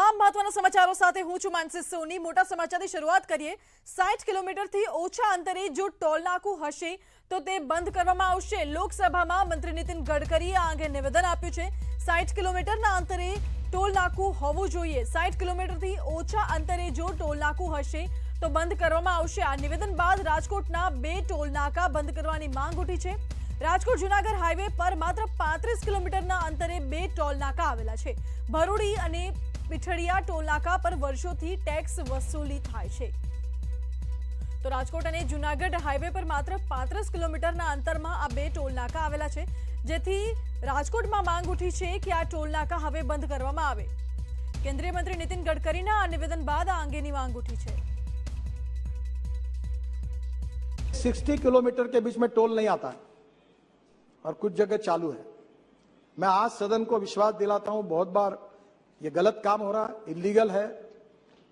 આ મહત્વના સમાચારો સાથે હું છું માનસી સોની મોટા સમાચાની શરૂઆત કરીએ 60 કિલોમીટર થી ઓછા અંતરે જો ટોલ નાકુ હશે તો તે બંધ કરવામાં આવશે લોકસભામાં મંત્રી નીતિન ગડકરીએ આ અંગે નિવેદન આપ્યું છે 60 કિલોમીટર ના અંતરે ટોલ નાકુ હોવો જોઈએ 60 કિલોમીટર થી ઓછા અંતરે જો ટોલ નાકુ હશે તો બંધ કરવામાં આવશે આ નિવેદન બાદ રાજકોટના બે ટોલ નાકા બંધ કરવાની માંગ ઉઠી છે રાજકોટ જૂનાગઢ હાઈવે પર માત્ર 35 કિલોમીટર ના અંતરે બે ટોલ નાકા આવેલા છે ભરોડી અને પીઠડિયા ટોલનાકા પર વર્ષોથી ટેક્સ વસૂલી થાય છે તો રાજકોટ અને જૂનાગઢ હાઈવે પર માત્ર પાંત્રીસ કિલોમીટરના અંતરમાં આ બે ટોલનાકા આવેલા છે જેથી રાજકોટમાં માંગ ઉઠી છે કે આ ટોલનાકા હવે બંધ કરવામાં આવે કેન્દ્રીય મંત્રી નીતિન ગડકરીના આ નિવેદન બાદ આ અંગેની માંગ ઉઠી છે 60 किलोमीटर के बीच में टोल नहीं आता है और कुछ जगह चालू है मैं आज सदन को विश्वास दिलाता हूं बहुत बार ये गलत काम हो रहा है इलीगल है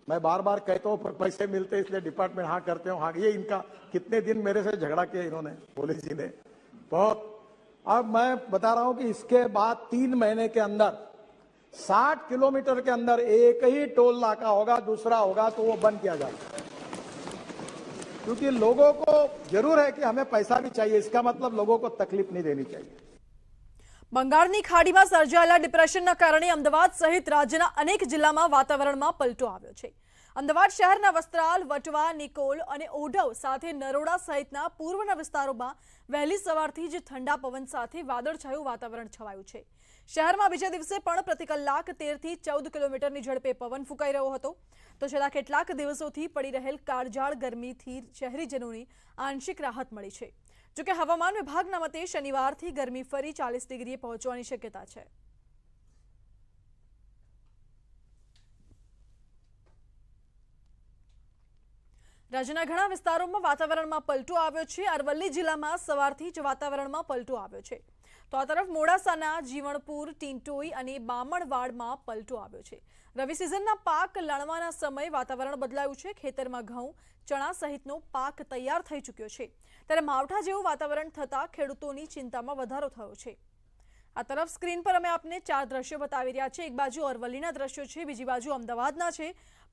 मैं बार बार कहता हूँ पर पैसे मिलते इसलिए डिपार्टमेंट हाँ करते हो हाँ ये इनका कितने दिन मेरे से झगड़ा किया इन्होंने पुलिस जी ने बहुत अब मैं बता रहा हूं कि इसके बाद तीन महीने के अंदर 60 किलोमीटर के अंदर एक ही टोल नाका होगा दूसरा होगा तो वो बंद किया जाएगा क्योंकि लोगों को जरूर है कि हमें पैसा भी चाहिए इसका मतलब लोगों को तकलीफ नहीं देनी चाहिए બંગાળની ખાડીમાં સર્જાયેલા ડિપ્રેશનના કારણે અમદાવાદ સહિત રાજ્યના અનેક જિલ્લામાં વાતાવરણમાં પલટો આવ્યો છે અમદાવાદ શહેરના વસ્ત્રાલ વટવા નિકોલ અને ઓઢવ સાથે નરોડા સહિતના પૂર્વના વિસ્તારોમાં વહેલી સવારથી જ ઠંડા પવન સાથે વાદળછાયું વાતાવરણ છવાયું છે શહેરમાં બીજા દિવસે પણ પ્રતિ કલાક તેરથી ચૌદ કિલોમીટરની ઝડપે પવન ફૂંકાઈ રહ્યો હતો તો છેલ્લા કેટલાક દિવસોથી પડી રહેલ કાળઝાળ ગરમીથી શહેરીજનોની આંશિક રાહત મળી છે જોકે હવામાન વિભાગના મતે શનિવારથી ગરમી ફરી ચાલીસ ડિગ્રીએ પહોંચવાની શક્યતા છે રાજ્યના ઘણા વિસ્તારોમાં વાતાવરણમાં પલટો આવ્યો છે અરવલ્લી જિલ્લામાં સવારથી જ વાતાવરણમાં પલટો આવ્યો છે તો આ તરફ મોડાસાના જીવણપુર ટીંટોઈ અને બામણવાડમાં પલટો આવ્યો છે રવિ સિઝનના પાક લણવાના સમયે વાતાવરણ બદલાયું છે ખેતરમાં ઘઉં ચણા સહિતનો પાક તૈયાર થઈ ચૂક્યો છે ત્યારે માવઠા જેવું વાતાવરણ થતાં ખેડૂતોની ચિંતામાં વધારો થયો છે આ તરફ સ્ક્રીન પર અમે આપને ચાર દ્રશ્યો બતાવી રહ્યા છીએ એક બાજુ અરવલ્લીના દ્રશ્યો છે બીજી બાજુ અમદાવાદના છે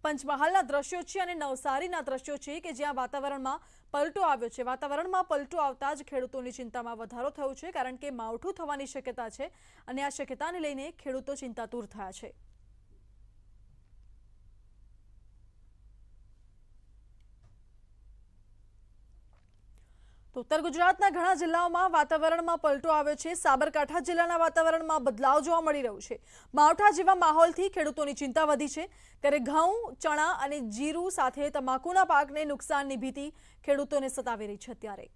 પંચમહાલના દ્રશ્યો છે અને નવસારીના દ્રશ્યો છે કે જ્યાં વાતાવરણમાં પલટો આવ્યો છે વાતાવરણમાં પલટો આવતા જ ખેડૂતોની ચિંતામાં વધારો થયો છે કારણ કે માવઠું થવાની શક્યતા છે અને આ શક્યતાને લઈને ખેડૂતો ચિંતાતુર થયા છે તો ઉત્તર ગુજરાતના ઘણા જિલ્લાઓમાં વાતાવરણમાં પલટો આવ્યો છે સાબરકાંઠા જિલ્લાના વાતાવરણમાં બદલાવ જોવા મળી રહ્યો છે માવઠા જેવા માહોલથી ખેડૂતોની ચિંતા વધી છે ત્યારે ઘઉં ચણા અને જીરું સાથે તમાકુના પાકને નુકસાનની ભીતિ ખેડૂતોને સતાવી રહી છે અત્યારે